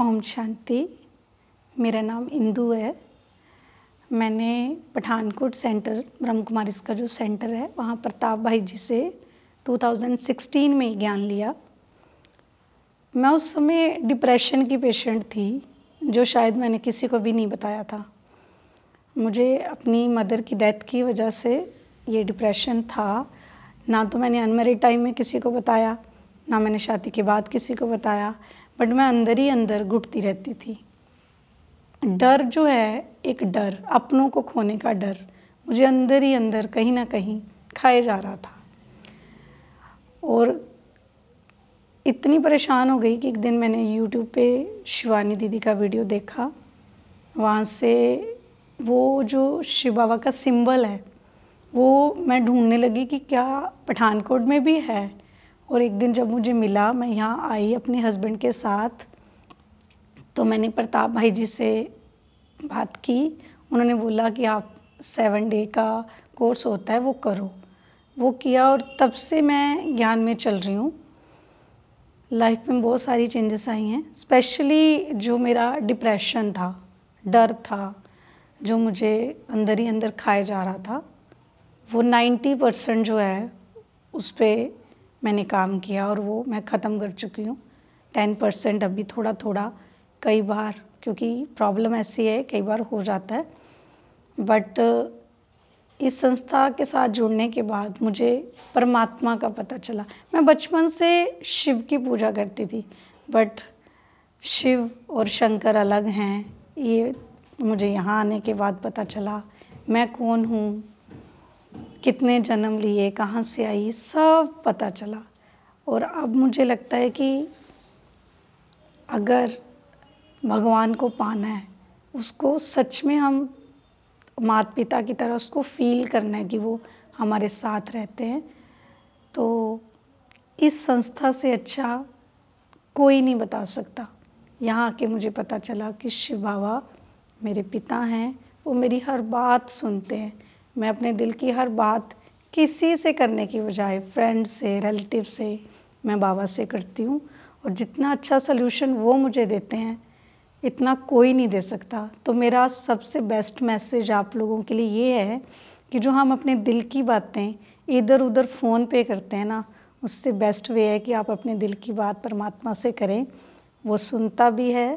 ओम शांति मेरा नाम इंदू है मैंने पठानकोट सेंटर ब्रह्म कुमारी इसका जो सेंटर है वहाँ प्रताप भाई जी से 2016 में ज्ञान लिया मैं उस समय डिप्रेशन की पेशेंट थी जो शायद मैंने किसी को भी नहीं बताया था मुझे अपनी मदर की डेथ की वजह से ये डिप्रेशन था ना तो मैंने अनमेरिड टाइम में किसी को बताया ना मैंने शादी के बाद किसी को बताया बट मैं अंदर ही अंदर घुटती रहती थी डर जो है एक डर अपनों को खोने का डर मुझे अंदर ही अंदर कहीं ना कहीं खाए जा रहा था और इतनी परेशान हो गई कि एक दिन मैंने यूट्यूब पे शिवानी दीदी का वीडियो देखा वहाँ से वो जो शिव बाबा का सिंबल है वो मैं ढूंढने लगी कि क्या पठानकोट में भी है और एक दिन जब मुझे मिला मैं यहाँ आई अपने हस्बैंड के साथ तो मैंने प्रताप भाई जी से बात की उन्होंने बोला कि आप सेवन डे का कोर्स होता है वो करो वो किया और तब से मैं ज्ञान में चल रही हूँ लाइफ में बहुत सारी चेंजेस आई हैं स्पेशली जो मेरा डिप्रेशन था डर था जो मुझे अंदर ही अंदर खाए जा रहा था वो नाइन्टी परसेंट जो है उस पर मैंने काम किया और वो मैं ख़त्म कर चुकी हूँ टेन परसेंट अभी थोड़ा थोड़ा कई बार क्योंकि प्रॉब्लम ऐसी है कई बार हो जाता है बट इस संस्था के साथ जुड़ने के बाद मुझे परमात्मा का पता चला मैं बचपन से शिव की पूजा करती थी बट शिव और शंकर अलग हैं ये मुझे यहाँ आने के बाद पता चला मैं कौन हूँ कितने जन्म लिए कहाँ से आई सब पता चला और अब मुझे लगता है कि अगर भगवान को पाना है उसको सच में हम माता पिता की तरह उसको फील करना है कि वो हमारे साथ रहते हैं तो इस संस्था से अच्छा कोई नहीं बता सकता यहाँ आके मुझे पता चला कि शिव बाबा मेरे पिता हैं वो मेरी हर बात सुनते हैं मैं अपने दिल की हर बात किसी से करने की बजाय फ्रेंड से रिलेटिव से मैं बाबा से करती हूँ और जितना अच्छा सोल्यूशन वो मुझे देते हैं इतना कोई नहीं दे सकता तो मेरा सबसे बेस्ट मैसेज आप लोगों के लिए ये है कि जो हम अपने दिल की बातें इधर उधर फ़ोन पे करते हैं ना उससे बेस्ट वे है कि आप अपने दिल की बात परमात्मा से करें वो सुनता भी है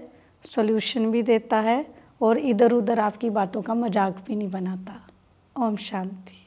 सॉल्यूशन भी देता है और इधर उधर आपकी बातों का मजाक भी नहीं बनाता ओम शांति